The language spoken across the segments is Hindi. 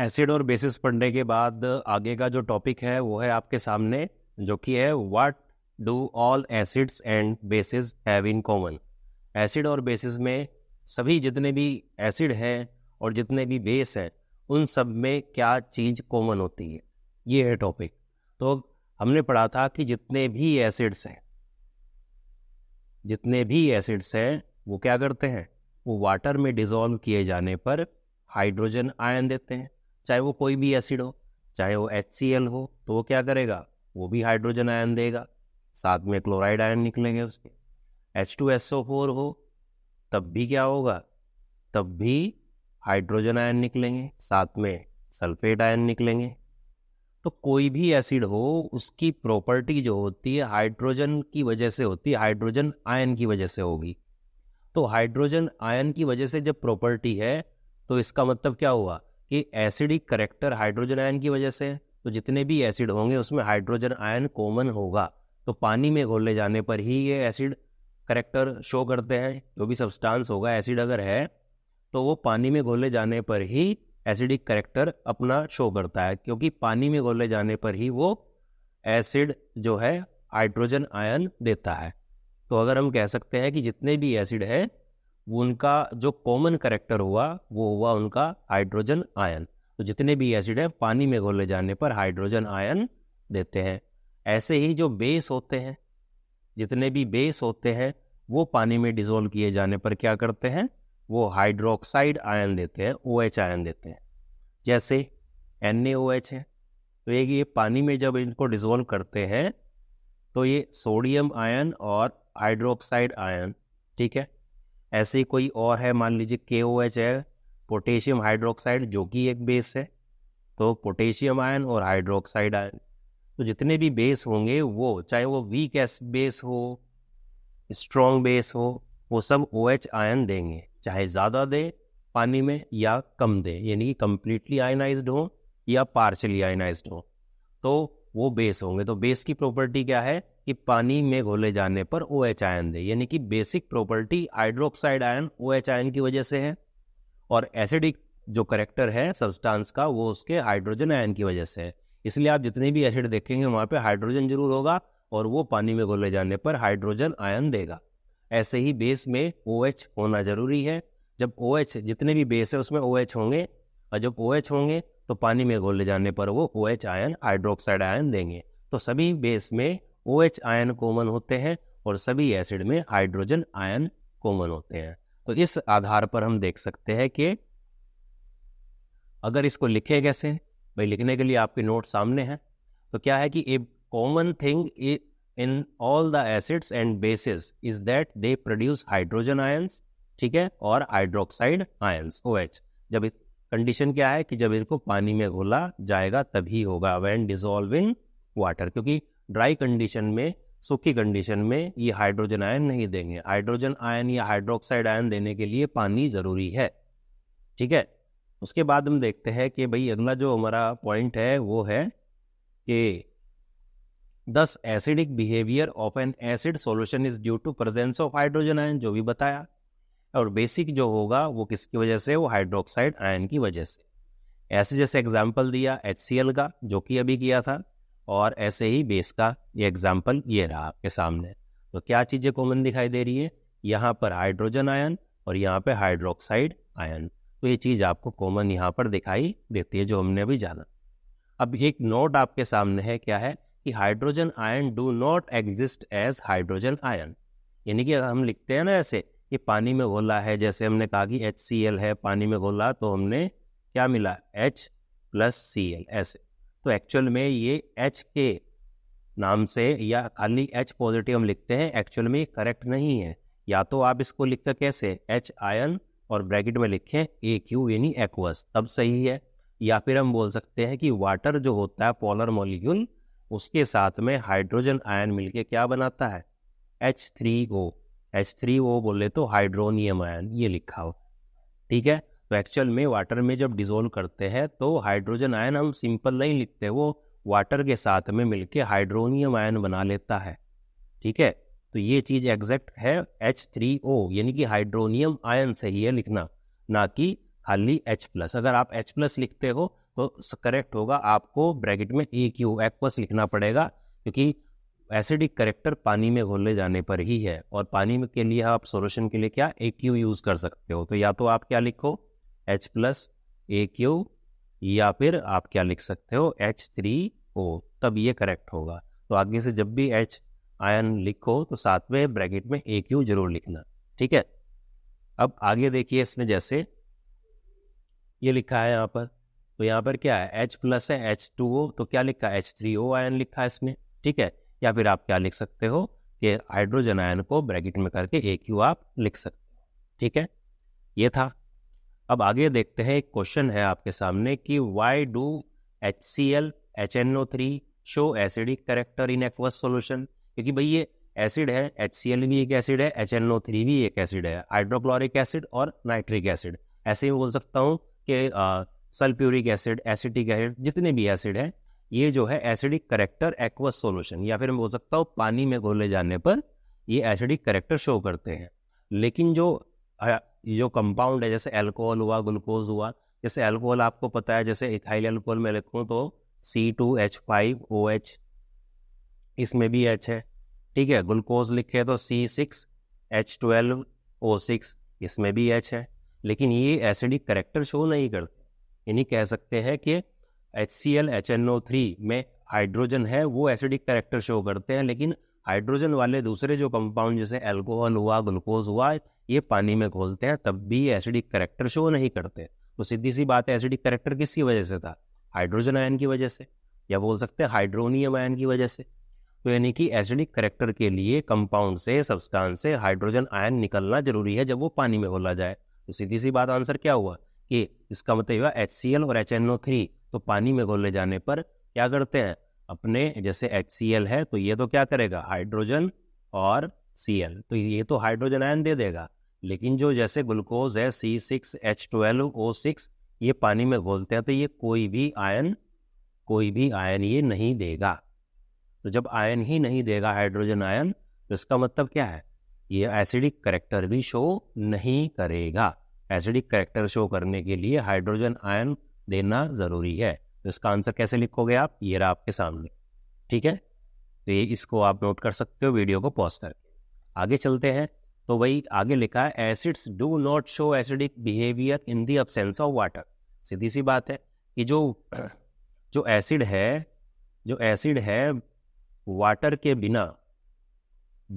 एसिड और बेसिस पढ़ने के बाद आगे का जो टॉपिक है वो है आपके सामने जो कि है what do all acids and bases have in common acid और बेसिस में सभी जितने भी एसिड हैं और जितने भी बेस हैं उन सब में क्या चीज़ कॉमन होती है ये है टॉपिक तो हमने पढ़ा था कि जितने भी एसिड्स हैं जितने भी एसिड्स हैं वो क्या करते हैं वो वाटर में डिज़ोल्व किए जाने पर हाइड्रोजन आयन देते हैं चाहे वो कोई भी एसिड हो चाहे वो एच हो तो वो क्या करेगा वो भी हाइड्रोजन आयन देगा साथ में क्लोराइड आयन निकलेंगे उसके H two S O four हो तब भी क्या होगा तब भी हाइड्रोजन आयन निकलेंगे साथ में सल्फेट आयन निकलेंगे तो कोई भी एसिड हो उसकी प्रॉपर्टी जो होती है हाइड्रोजन की वजह से होती है हाइड्रोजन आयन की वजह से होगी तो हाइड्रोजन आयन की वजह से जब प्रॉपर्टी है तो इसका मतलब क्या हुआ कि एसिडिक करेक्टर हाइड्रोजन आयन की वजह से है तो जितने भी एसिड होंगे उसमें हाइड्रोजन आयन कॉमन होगा तो पानी में घोले जाने पर ही ये एसिड करेक्टर शो करते हैं जो भी सब्सटेंस होगा एसिड अगर है तो वो पानी में घोले जाने पर ही एसिडिक करेक्टर अपना शो करता है क्योंकि पानी में घोले जाने पर ही वो एसिड जो है हाइड्रोजन आयन देता है तो अगर हम कह सकते हैं कि जितने भी एसिड हैं वो उनका जो कॉमन करेक्टर हुआ वो हुआ उनका हाइड्रोजन आयन तो जितने भी एसिड हैं पानी में घोले जाने पर हाइड्रोजन आयन देते हैं ऐसे ही जो बेस होते हैं जितने भी बेस होते हैं वो पानी में डिजोल्व किए जाने पर क्या करते हैं वो हाइड्रोक्साइड आयन देते हैं ओ OH आयन देते हैं जैसे एन OH है तो ये ये पानी में जब इनको डिजोल्व करते हैं तो ये सोडियम आयन और हाइड्रोक्साइड आयन ठीक है ऐसे ही कोई और है मान लीजिए के ओ एच है पोटेशियम हाइड्रोक्साइड जो कि एक बेस है तो पोटेशियम आयन और हाइड्रोक्साइड आयन तो जितने भी बेस होंगे वो चाहे वो वीक एस बेस हो स्ट्रॉन्ग बेस हो वो सब ओ एच आयन देंगे चाहे ज़्यादा दे पानी में या कम दें यानी कि कम्प्लीटली आयनाइज हो या पार्शली आयनाइज हो तो वो बेस होंगे तो बेस की प्रॉपर्टी क्या है कि पानी में घोले जाने पर ओ एच आयन दे यानी कि basic property hydroxide ion O H ion की वजह से है और एसिडिक जो करेक्टर है सब्सटेंस का वो उसके हाइड्रोजन आयन की वजह से है इसलिए आप जितने भी एसिड देखेंगे वहाँ पे हाइड्रोजन जरूर होगा और वो पानी में घोले जाने पर हाइड्रोजन आयन देगा ऐसे ही बेस में ओ OH होना जरूरी है जब ओ OH, जितने भी बेस है उसमें ओ OH होंगे और जब ओ होंगे तो पानी में घोले जाने पर वो ओ आयन हाइड्रोक्साइड आयन देंगे तो सभी बेस में ओ एच आयन कॉमन होते हैं और सभी एसिड में हाइड्रोजन आयन कॉमन होते हैं तो इस आधार पर हम देख सकते हैं कि अगर इसको लिखे कैसे भाई लिखने के लिए आपके नोट सामने हैं तो क्या है कि a common thing in all the acids and bases is that they produce hydrogen ions ठीक है और हाइड्रोक्साइड आयन्स ओ एच जब कंडीशन क्या है कि जब इनको पानी में घोला जाएगा तभी होगा वैन डिजोल्व इन वाटर क्योंकि ड्राई कंडीशन में सूखी कंडीशन में ये हाइड्रोजन आयन नहीं देंगे हाइड्रोजन आयन या हाइड्रोक्साइड आयन देने के लिए पानी ज़रूरी है ठीक है उसके बाद हम देखते हैं कि भाई अगला जो हमारा पॉइंट है वो है कि this acidic behaviour of an acid solution is due to presence of hydrogen ion जो भी बताया और बेसिक जो होगा वो किसकी वजह से वो हाइड्रोक्साइड आयन की वजह से ऐसे जैसे एग्जाम्पल दिया एच का जो कि अभी किया था और ऐसे ही बेस का ये एग्जाम्पल ये रहा आपके सामने तो क्या चीज़ें कॉमन दिखाई दे रही है यहाँ पर हाइड्रोजन आयन और यहाँ पे हाइड्रोक्साइड आयन तो ये चीज़ आपको कॉमन यहाँ पर दिखाई देती है जो हमने अभी जाना अब एक नोट आपके सामने है क्या है कि hydrogen ion do not exist as hydrogen ion यानी कि हम लिखते हैं ना ऐसे कि पानी में घोला है जैसे हमने कहा कि एच है पानी में घोला तो हमने क्या मिला एच प्लस सी एल ऐसे तो एक्चुअल में ये एच के नाम से या खाली एच पॉजिटिव हम लिखते हैं एक्चुअल में करेक्ट नहीं है या तो आप इसको लिख कर कैसे एच आयन और ब्रैकेट में लिखें ए क्यू यानी एक्वस तब सही है या फिर हम बोल सकते हैं कि वाटर जो होता है पोलर मॉलिक्यूल उसके साथ में हाइड्रोजन आयन मिलके क्या बनाता है H three O H three O बोले तो हाइड्रोनियम आयन ये लिखा हो ठीक है तो एक्चुअल में वाटर में जब डिजोल्व करते हैं तो हाइड्रोजन आयन हम सिंपल नहीं लिखते वो वाटर के साथ में मिलके हाइड्रोनियम आयन बना लेता है ठीक है तो ये चीज़ एग्जैक्ट है एच थ्री ओ यानी कि हाइड्रोनियम आयन से ही है लिखना ना कि खाली एच प्लस अगर आप एच प्लस लिखते हो तो करेक्ट होगा आपको ब्रैकेट में ए क्यू एक्वस लिखना पड़ेगा क्योंकि एसिडिक करेक्टर पानी में घोले जाने पर ही है और पानी के लिए आप सोल्यूशन के लिए क्या ए क्यू यूज़ कर सकते हो तो या तो आप क्या लिखो एच प्लस ए क्यू या फिर आप क्या लिख सकते हो एच थ्री ओ तब ये करेक्ट होगा तो आगे से जब भी एच आयन लिखो तो साथ में ब्रैकेट में ए क्यू जरूर लिखना ठीक है अब आगे देखिए इसमें जैसे ये लिखा है यहाँ पर तो यहाँ पर क्या है H प्लस है एच टू ओ तो क्या लिखा है एच थ्री ओ आयन लिखा है इसमें ठीक है या फिर आप क्या लिख सकते हो कि हाइड्रोजन आयन को ब्रैकेट में करके ए क्यू आप लिख सकते हो ठीक है ये था अब आगे देखते हैं एक क्वेश्चन है आपके सामने कि why do H C L H N O three show acidic character in aqueous solution क्योंकि भाई ये एसिड है एच सी एल भी एक एसिड है एच एन ओ थ्री भी एक एसिड है हाइड्रोक्लोरिक एसिड और नाइट्रिक एसिड ऐसे ही बोल सकता हूँ कि सल्फ्यूरिक एसिड एसिडिक एसिड जितने भी एसिड हैं ये जो है एसिडिक करेक्टर एक्वस सोल्यूशन या फिर मैं बोल सकता हूँ पानी में घोले जाने पर ये एसिडिक करेक्टर शो करते हैं लेकिन जो ये जो कंपाउंड है जैसे एल्कोहल हुआ ग्लूकोज हुआ जैसे एल्कोहल आपको पता है जैसे इथाइल एल्कोहल में लिखूँ तो C two H five O H इसमें भी एच है ठीक है ग्लूकोज लिखे तो C six H twelve O six इसमें भी एच है लेकिन ये एसिडिक करेक्टर शो नहीं करते इन्हीं कह सकते हैं कि H C L H N O three में हाइड्रोजन है वो एसिडिक करेक्टर शो करते हैं लेकिन हाइड्रोजन वाले दूसरे जो कंपाउंड जैसे एल्कोहल हुआ ग्लूकोज हुआ ये पानी में घोलते हैं तब भी एसिडिक करेक्टर शो नहीं करते तो सीधी सी बात है एसिडिक करेक्टर किसकी वजह से था हाइड्रोजन आयन की वजह से या बोल सकते हैं हाइड्रोनियम आयन की वजह से तो यानी कि एसिडिक करेक्टर के लिए कंपाउंड से सबस्टान से हाइड्रोजन आयन निकलना जरूरी है जब वो पानी में घोला जाए तो सीधी सी बात आंसर क्या हुआ कि इसका मतलब हुआ एच और एच तो पानी में घोले जाने पर क्या करते हैं अपने जैसे एच है तो ये तो क्या करेगा हाइड्रोजन और सी तो ये तो हाइड्रोजन आयन दे देगा लेकिन जो जैसे ग्लूकोज है C six H twelve O six ये पानी में घोलते हैं तो ये कोई भी आयन कोई भी आयन ये नहीं देगा तो जब आयन ही नहीं देगा हाइड्रोजन आयन तो इसका मतलब क्या है ये एसिडिक करेक्टर भी शो नहीं करेगा एसिडिक करेक्टर शो करने के लिए हाइड्रोजन आयन देना ज़रूरी है तो इसका आंसर कैसे लिखोगे आप ये रहा आपके सामने ठीक है तो ये इसको आप नोट कर सकते हो वीडियो को पॉज करके आगे चलते हैं तो वही आगे लिखा है acids do not show acidic behaviour in the absence of water सीधी सी बात है कि जो जो एसिड है जो एसिड है वाटर के बिना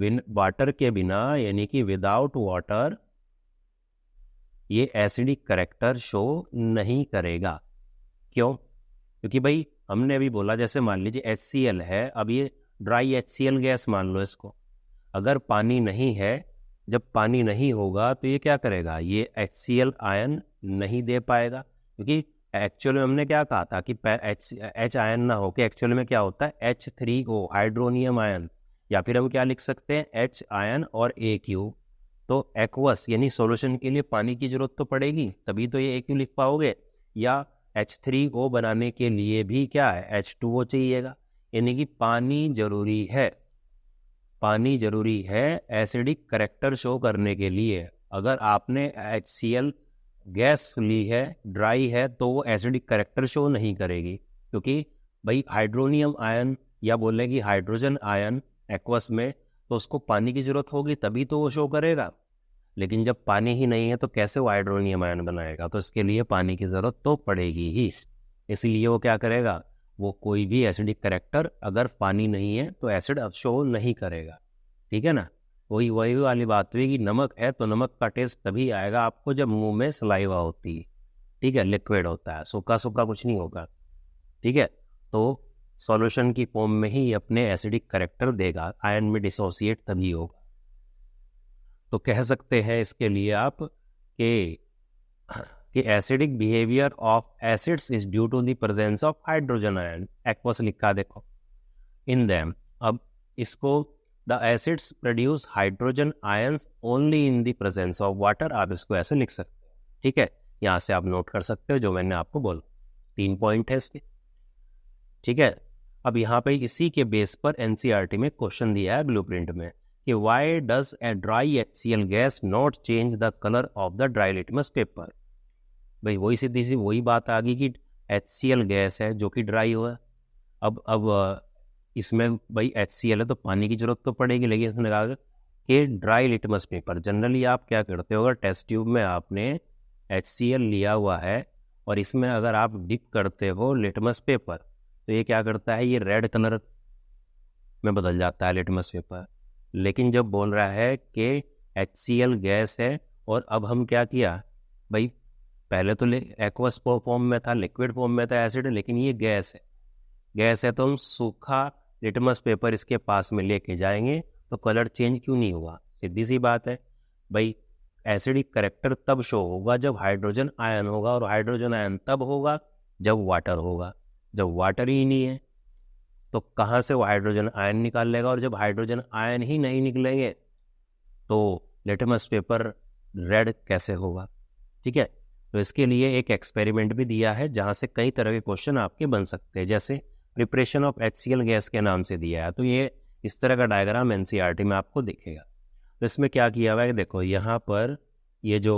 बिन वाटर के बिना यानी कि विदाउट वाटर ये एसिडिक करेक्टर शो नहीं करेगा क्यों क्योंकि भाई हमने अभी बोला जैसे मान लीजिए एच है अब ये ड्राई एच गैस मान लो इसको अगर पानी नहीं है जब पानी नहीं होगा तो ये क्या करेगा ये एच सी एल आयन नहीं दे पाएगा क्योंकि एक्चुअल में हमने क्या कहा था कि एच एच आयन ना हो के एक्चुअल में क्या होता है H three O hydronium ion या फिर हम क्या लिख सकते हैं एच आयन और ए क्यू तो एक्वस यानी सॉल्यूशन के लिए पानी की जरूरत तो पड़ेगी तभी तो ये ए क्यू लिख पाओगे या एच थ्री ओ बनाने के लिए भी क्या है एच टू ओ चाहिएगा यानी कि पानी जरूरी है पानी ज़रूरी है एसिडिक करेक्टर शो करने के लिए अगर आपने एच गैस ली है ड्राई है तो वो एसिडिक करेक्टर शो नहीं करेगी क्योंकि भाई हाइड्रोनियम आयन या बोलें कि हाइड्रोजन आयन एक्वस में तो उसको पानी की ज़रूरत होगी तभी तो वो शो करेगा लेकिन जब पानी ही नहीं है तो कैसे वो हाइड्रोनियम आयन बनाएगा तो इसके लिए पानी की ज़रूरत तो पड़ेगी ही इसीलिए वो क्या करेगा वो कोई भी एसिडिक करेक्टर अगर पानी नहीं है तो एसिड अवशोल नहीं करेगा ठीक है ना वही वही वाली बात हुई कि नमक है तो नमक का टेस्ट तभी आएगा आपको जब मुंह में सलाइवा होती है ठीक है लिक्विड होता है सूखा सूखा कुछ नहीं होगा ठीक है तो सॉल्यूशन की फॉर्म में ही अपने एसिडिक करेक्टर देगा आयन में डिसोसिएट तभी होगा तो कह सकते हैं इसके लिए आप कि कि acidic behaviour of acids is due to the presence of hydrogen ion aqueous लिखा देखो इन दैम अब इसको the acids produce hydrogen ions only in the presence of water आप इसको ऐसे लिख सकते हो ठीक है यहाँ से आप नोट कर सकते हो जो मैंने आपको बोला तीन पॉइंट है इसके ठीक है अब यहाँ पे इसी के बेस पर एन e में क्वेश्चन दिया है ब्लू में कि why does a dry HCl gas not change the colour of the dry litmus paper भाई वही सीधी सी वही बात आ गई कि एच गैस है जो कि ड्राई हुआ अब अब इसमें भाई एच है तो पानी की जरूरत तो पड़ेगी लेकिन इसने कहा कि ड्राई लिटमस पेपर जनरली आप क्या करते हो अगर टेस्ट ट्यूब में आपने एच लिया हुआ है और इसमें अगर आप डिप करते हो लिटमस पेपर तो ये क्या करता है ये रेड कलर में बदल जाता है लिटमस पेपर लेकिन जब बोल रहा है कि एच गैस है और अब हम क्या किया भाई पहले तो एक्वस फॉर्म में था लिक्विड फॉर्म में था एसिड लेकिन ये गैस है गैस है तो हम सूखा लिटमस पेपर इसके पास में लेके जाएंगे तो कलर चेंज क्यों नहीं हुआ सीधी सी बात है भाई एसिडिक करेक्टर तब शो होगा जब हाइड्रोजन आयन होगा और हाइड्रोजन आयन तब होगा जब वाटर होगा जब वाटर ही नहीं है तो कहाँ से वो हाइड्रोजन आयन निकाल लेगा और जब हाइड्रोजन आयन ही नहीं निकलेंगे तो लिटमस पेपर रेड कैसे होगा ठीक है तो इसके लिए एक एक्सपेरिमेंट भी दिया है जहाँ से कई तरह के क्वेश्चन आपके बन सकते हैं जैसे प्रिपरेशन ऑफ एच गैस के नाम से दिया है तो ये इस तरह का डायग्राम एन e में आपको दिखेगा तो इसमें क्या किया हुआ है देखो यहाँ पर ये जो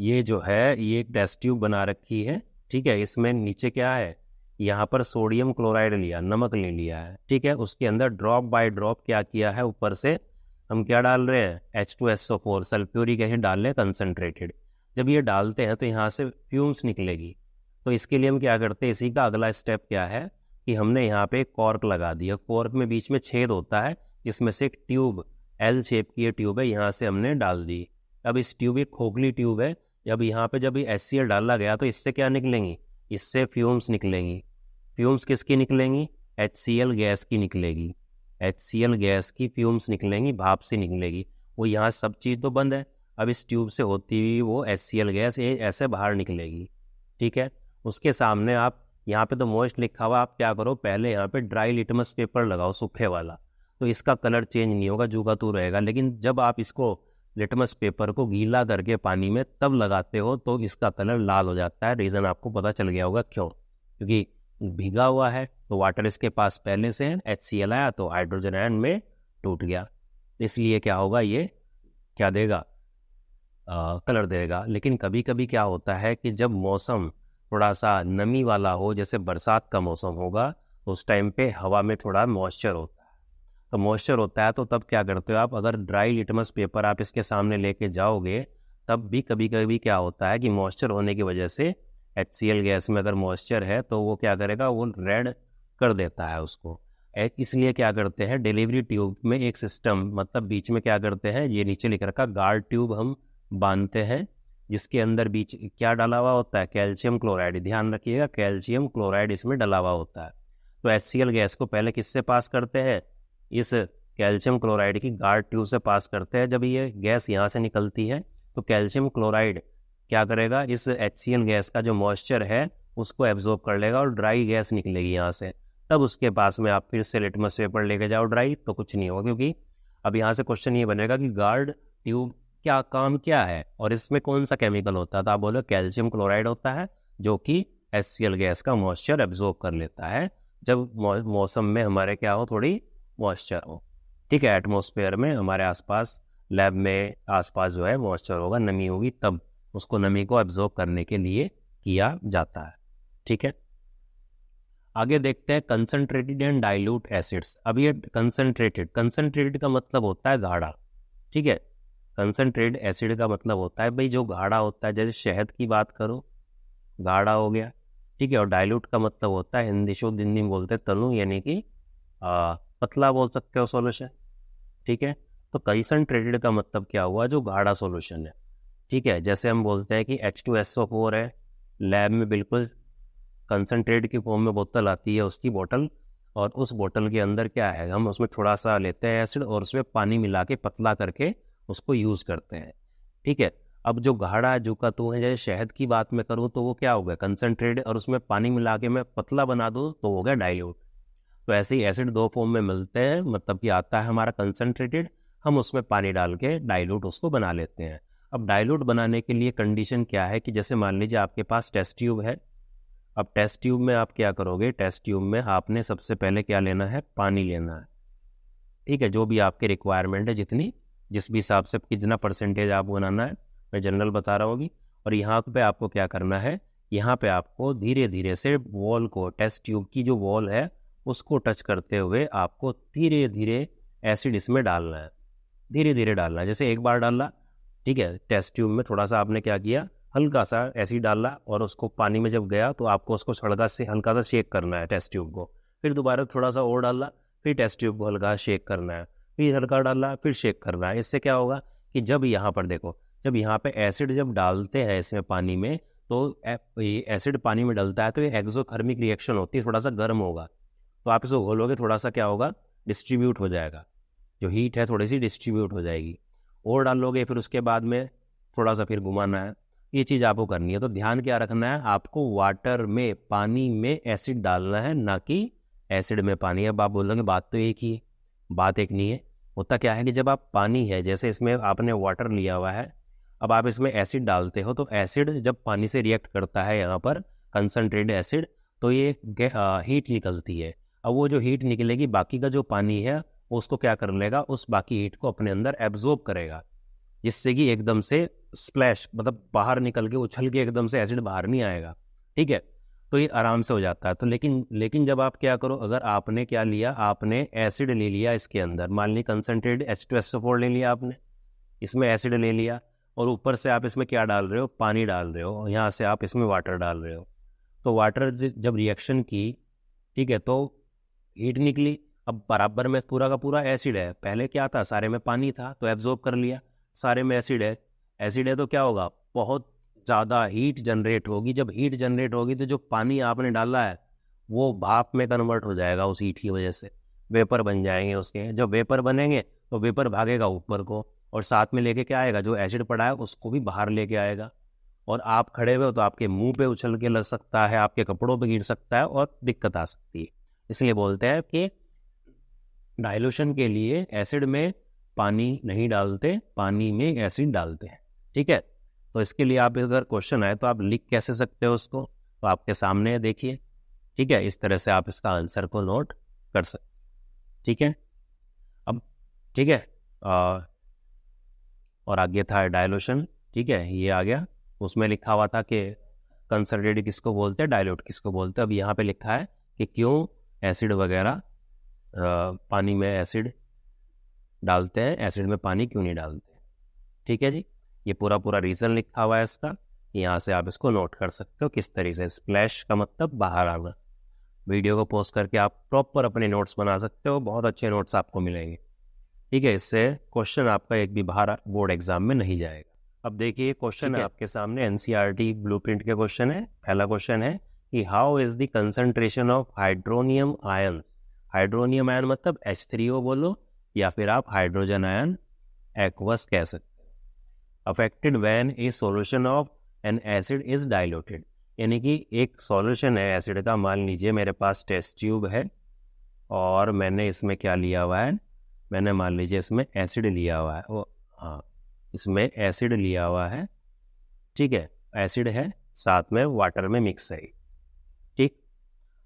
ये जो है ये एक टेस्ट ट्यूब बना रखी है ठीक है इसमें नीचे क्या है यहाँ पर सोडियम क्लोराइड लिया नमक ले लिया है ठीक है उसके अंदर ड्रॉप बाय ड्रॉप क्या किया है ऊपर से हम क्या डाल रहे हैं H two S O four sulphuric acid डाल रहे हैं कंसनट्रेटेड जब ये डालते हैं तो यहाँ से फ्यूम्स निकलेगी तो इसके लिए हम क्या करते हैं इसी का अगला स्टेप क्या है कि हमने यहाँ पे कॉर्क लगा दिया कॉर्क में बीच में छेद होता है जिसमें से एक ट्यूब एल शेप की ये ट्यूब है यहाँ से हमने डाल दी अब इस ट्यूब एक खोखली ट्यूब है जब यहाँ पे जब एस सी एल डाला गया तो इससे क्या निकलेंगी इससे फ्यूम्स निकलेंगी फ्यूम्स किसकी निकलेंगी एच सी एल गैस की निकलेगी एच सी एल गैस की फ्यूम्स निकलेंगी भाप से निकलेगी वो यहाँ सब चीज़ तो बंद है अब इस ट्यूब से होती हुई वो एच सी एल गैस ये ऐसे बाहर निकलेगी ठीक है उसके सामने आप यहाँ पे तो मोस्ट लिखा हुआ आप क्या करो पहले यहाँ पे ड्राई लिटमस पेपर लगाओ सूखे वाला तो इसका कलर चेंज नहीं होगा जूगा तू तो रहेगा लेकिन जब आप इसको लिटमस पेपर को गीला करके पानी में तब लगाते हो तो इसका कलर लाल हो जाता है रीज़न आपको पता चल गया होगा क्यों क्योंकि भीगा हुआ है तो वाटर इसके पास पहले से है एच आया तो हाइड्रोजन आयन में टूट गया इसलिए क्या होगा ये क्या देगा कलर देगा लेकिन कभी कभी क्या होता है कि जब मौसम थोड़ा सा नमी वाला हो जैसे बरसात का मौसम होगा उस टाइम पे हवा में थोड़ा मॉइस्चर होता है तो मॉइस्चर होता है तो तब क्या करते हो आप अगर ड्राई लिटमस पेपर आप इसके सामने लेके जाओगे तब भी कभी कभी क्या होता है कि मॉइस्चर होने की वजह से एच गैस में अगर मॉइस्चर है तो वो क्या करेगा वो रेड कर देता है उसको इसलिए क्या करते हैं डिलीवरी ट्यूब में एक सिस्टम मतलब बीच में क्या करते हैं ये नीचे लिख रखा गार्ड ट्यूब हम बांधते हैं जिसके अंदर बीच क्या डाला हुआ होता है कैल्शियम क्लोराइड ध्यान रखिएगा कैल्शियम क्लोराइड इसमें डला हुआ होता है तो एच गैस को पहले किससे पास करते हैं इस कैल्शियम क्लोराइड की गार्ड ट्यूब से पास करते हैं जब ये गैस यहाँ से निकलती है तो कैल्शियम क्लोराइड क्या करेगा इस एच गैस का जो मॉइस्चर है उसको एब्जॉर्ब कर लेगा और ड्राई गैस निकलेगी यहाँ से तब उसके पास में आप फिर से लिटमस पेपर लेके जाओ ड्राई तो कुछ नहीं होगा क्योंकि अब यहाँ से क्वेश्चन ये बनेगा कि गार्ड ट्यूब क्या काम क्या है और इसमें कौन सा केमिकल होता है तो आप बोलो कैल्शियम क्लोराइड होता है जो कि एस गैस का मॉइस्चर एब्जॉर्ब कर लेता है जब मौसम में हमारे क्या हो थोड़ी मॉइस्चर हो ठीक है एटमोसफेयर में हमारे आसपास लैब में आसपास जो है मॉइस्चर होगा नमी होगी तब उसको नमी को एब्जॉर्ब करने के लिए किया जाता है ठीक है आगे देखते हैं कंसनट्रेटेड एंड डाइल्यूट एसिड्स अब ये कंसनट्रेटेड कंसनट्रेटेड का मतलब होता है गाढ़ा ठीक है कंसनट्रेट एसिड का मतलब होता है भाई जो गाढ़ा होता है जैसे शहद की बात करो गाढ़ा हो गया ठीक है और डाइल्यूट का मतलब होता है हिंदी शुद्ध हिंदी में बोलते हैं तनु यानी कि पतला बोल सकते हो सोल्यूशन ठीक है तो कंसनट्रेटेड का मतलब क्या हुआ जो गाढ़ा सोल्यूशन है ठीक है जैसे हम बोलते हैं कि H two S O four है लैब में बिल्कुल कंसनट्रेट की फॉर्म में बोतल आती है उसकी बोतल और उस बोतल के अंदर क्या है हम उसमें थोड़ा सा लेते हैं एसिड और उसमें पानी मिला के पतला करके उसको यूज़ करते हैं ठीक है अब जो गाढ़ा जो का तू है जैसे शहद की बात मैं करूँ तो वो क्या हो गया कंसनट्रेट और उसमें पानी मिला के मैं पतला बना दूँ तो हो गया डाइल्यूट तो ऐसे ही एसिड दो फॉर्म में मिलते हैं मतलब कि आता है हमारा कंसनट्रेटेड हम उसमें पानी डाल के डाइल्यूट उसको बना लेते हैं अब डाइल्यूट बनाने के लिए कंडीशन क्या है कि जैसे मान लीजिए आपके पास टेस्ट ट्यूब है अब टेस्ट ट्यूब में आप क्या करोगे टेस्ट ट्यूब में आपने सबसे पहले क्या लेना है पानी लेना है ठीक है जो भी आपके रिक्वायरमेंट है जितनी जिस भी हिसाब से कितना परसेंटेज आपको बनाना है मैं जनरल बता रहा होगी और यहाँ पे आपको क्या करना है यहाँ पे आपको धीरे धीरे से वॉल को टेस्ट ट्यूब की जो वॉल है उसको टच करते हुए आपको धीरे धीरे एसिड इसमें डालना है धीरे धीरे डालना है जैसे एक बार डालना ठीक है टेस्ट ट्यूब में थोड़ा सा आपने क्या किया हल्का सा एसिड डाला और उसको पानी में जब गया तो आपको उसको हल्का से हल्का सा शेक करना है टेस्ट ट्यूब को फिर दोबारा थोड़ा सा और डालना फिर टेस्ट ट्यूब को हल्का शेक करना है फिर हल्का डालना फिर शेक करना इससे क्या होगा कि जब यहाँ पर देखो जब यहाँ पे एसिड जब डालते हैं इसमें पानी में तो ये एसिड पानी में डलता है तो ये एक्सोथर्मिक रिएक्शन होती है थोड़ा सा गर्म होगा तो आप इसको घोलोगे थोड़ा सा क्या होगा डिस्ट्रीब्यूट हो जाएगा जो हीट है थोड़ी सी डिस्ट्रीब्यूट हो जाएगी और डालोगे फिर उसके बाद में थोड़ा सा फिर घुमाना है ये चीज़ आपको करनी है तो ध्यान क्या रखना है आपको वाटर में पानी में एसिड डालना है ना कि एसिड में पानी अब आप बोल बात तो एक ही है बात एक नहीं है होता क्या है कि जब आप पानी है जैसे इसमें आपने वाटर लिया हुआ है अब आप इसमें एसिड डालते हो तो एसिड जब पानी से रिएक्ट करता है यहाँ पर कंसनट्रेटेड एसिड तो ये हीट निकलती है अब वो जो हीट निकलेगी बाकी का जो पानी है उसको क्या कर लेगा उस बाकी हीट को अपने अंदर एब्जॉर्ब करेगा जिससे कि एकदम से स्प्लैश मतलब बाहर निकल के उछल के एकदम से एसिड बाहर नहीं आएगा ठीक है तो ये आराम से हो जाता है तो लेकिन लेकिन जब आप क्या करो अगर आपने क्या लिया आपने एसिड ले लिया इसके अंदर मान ली concentrate H two S four ले लिया आपने इसमें एसिड ले लिया और ऊपर से आप इसमें क्या डाल रहे हो पानी डाल रहे हो और यहाँ से आप इसमें वाटर डाल रहे हो तो वाटर जब रिएक्शन की ठीक है तो हीट निकली अब बराबर में पूरा का पूरा एसिड है पहले क्या था सारे में पानी था तो एब्जॉर्ब कर लिया सारे में एसिड है एसिड है तो क्या होगा बहुत ज़्यादा हीट जनरेट होगी जब हीट जनरेट होगी तो जो पानी आपने डाला है वो भाप में कन्वर्ट हो जाएगा उस हीट की वजह से वेपर बन जाएंगे उसके जब वेपर बनेंगे तो वेपर भागेगा ऊपर को और साथ में लेके क्या आएगा जो एसिड पड़ा है उसको भी बाहर लेके आएगा और आप खड़े हुए तो आपके मुंह पे उछल के लग सकता है आपके कपड़ों पे गिर सकता है और दिक्कत आ सकती है इसलिए बोलते हैं कि डाइल्यूशन के लिए एसिड में पानी नहीं डालते पानी में एसिड डालते हैं ठीक है तो इसके लिए आप अगर क्वेश्चन आए तो आप लिख कैसे सकते हो उसको तो आपके सामने है देखिए ठीक है इस तरह से आप इसका आंसर को नोट कर सकते ठीक है अब ठीक है आ, और आगे था डायलोशन ठीक है ये आ गया उसमें लिखा हुआ था कि कंसनट्रेटेड किसको बोलते हैं डायलोट किसको बोलते हैं अब यहाँ पे लिखा है कि क्यों एसिड वगैरह पानी में एसिड डालते हैं एसिड में पानी क्यों नहीं डालते ठीक है जी ये पूरा पूरा रीज़न लिखा हुआ है इसका यहाँ से आप इसको नोट कर सकते हो किस तरीके से स्प्लैश का मतलब बाहर आना वीडियो को पोस्ट करके आप प्रॉपर अपने नोट्स बना सकते हो बहुत अच्छे नोट्स आपको मिलेंगे ठीक है इससे क्वेश्चन आपका एक भी बाहर बोर्ड एग्जाम में नहीं जाएगा अब देखिए क्वेश्चन है आपके सामने एन ब्लू प्रिंट के क्वेश्चन है पहला क्वेश्चन है कि how is the concentration of hydronium ion hydronium ion मतलब एच थ्री ओ बोलो या फिर आप हाइड्रोजन आयन एक्वस कह सकते affected when a solution of an acid is diluted यानी कि एक सॉल्यूशन है एसिड का मान लीजिए मेरे पास टेस्ट ट्यूब है और मैंने इसमें क्या लिया हुआ है मैंने मान लीजिए इसमें एसिड लिया हुआ है वो हाँ इसमें एसिड लिया हुआ है ठीक है एसिड है साथ में वाटर में मिक्स है ठीक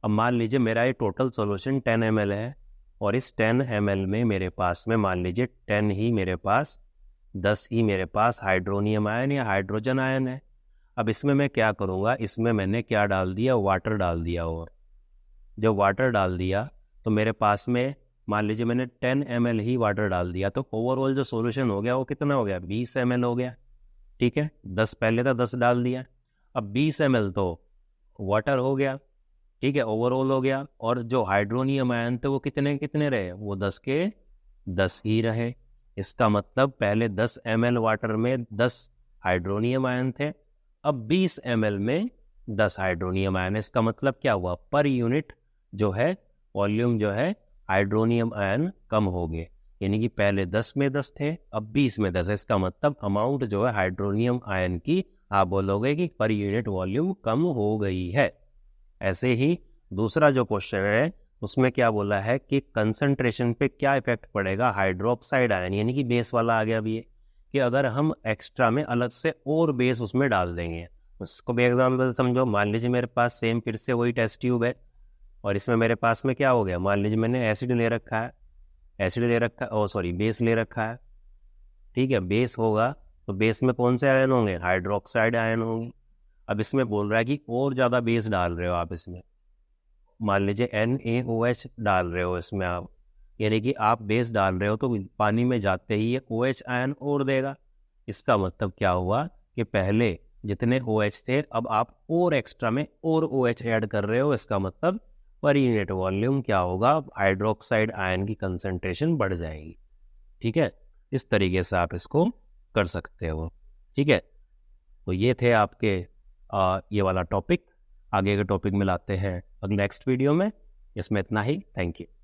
अब मान लीजिए मेरा ये टोटल सॉल्यूशन 10 एम है और इस 10 एम में मेरे पास में मान लीजिए 10 ही मेरे पास दस ही मेरे पास हाइड्रोनियम आयन या हाइड्रोजन आयन है अब इसमें मैं क्या करूँगा इसमें मैंने क्या डाल दिया वाटर डाल दिया और जब वाटर डाल दिया तो मेरे पास में मान लीजिए मैंने टेन एम ही वाटर डाल दिया तो ओवरऑल जो सोल्यूशन हो गया वो कितना हो गया बीस एम हो गया ठीक है दस पहले था दस डाल दिया अब बीस एम तो वाटर हो गया ठीक है ओवरऑल हो गया और जो हाइड्रोनियम आयन थे वो कितने कितने रहे वो दस के दस ही रहे इसका मतलब पहले 10 एम वाटर में 10 हाइड्रोनियम आयन थे अब 20 एम में 10 हाइड्रोनियम आयन इसका मतलब क्या हुआ पर यूनिट जो है वॉल्यूम जो है हाइड्रोनियम आयन कम हो गए यानी कि पहले 10 में 10 थे अब 20 में 10 है इसका मतलब अमाउंट जो है हाइड्रोनियम आयन की आप बोलोगे कि पर यूनिट वॉल्यूम कम हो गई है ऐसे ही दूसरा जो क्वेश्चन है उसमें क्या बोला है कि कंसंट्रेशन पे क्या इफेक्ट पड़ेगा हाइड्रोक्साइड आयन यानी कि बेस वाला आ गया अभी ये कि अगर हम एक्स्ट्रा में अलग से और बेस उसमें डाल देंगे उसको भी एग्जाम्पल समझो मान लीजिए मेरे पास सेम फिर से वही टेस्ट ट्यूब है और इसमें मेरे पास में क्या हो गया मान लीजिए मैंने एसिड ले रखा है एसिड ले रखा है ओ सॉरी बेस ले रखा है ठीक है बेस होगा तो बेस में कौन से आयन होंगे हाइड्रोक्साइड आयन होंगे अब इसमें बोल रहा है कि और ज़्यादा बेस डाल रहे हो आप इसमें मान लीजिए एन ए ओ एच डाल रहे हो इसमें आप यानी कि आप बेस डाल रहे हो तो पानी में जाते ही ये ओ एच आयन और देगा इसका मतलब क्या हुआ कि पहले जितने ओ एच थे अब आप और एक्स्ट्रा में और ओ एच ऐड कर रहे हो इसका मतलब पर यूनिट वॉल्यूम क्या होगा हाइड्रोक्साइड आयन की कंसनट्रेशन बढ़ जाएगी ठीक है इस तरीके से आप इसको कर सकते हो ठीक है तो ये थे आपके आ, ये वाला टॉपिक आगे के टॉपिक में लाते हैं अब नेक्स्ट वीडियो में इसमें इतना ही थैंक यू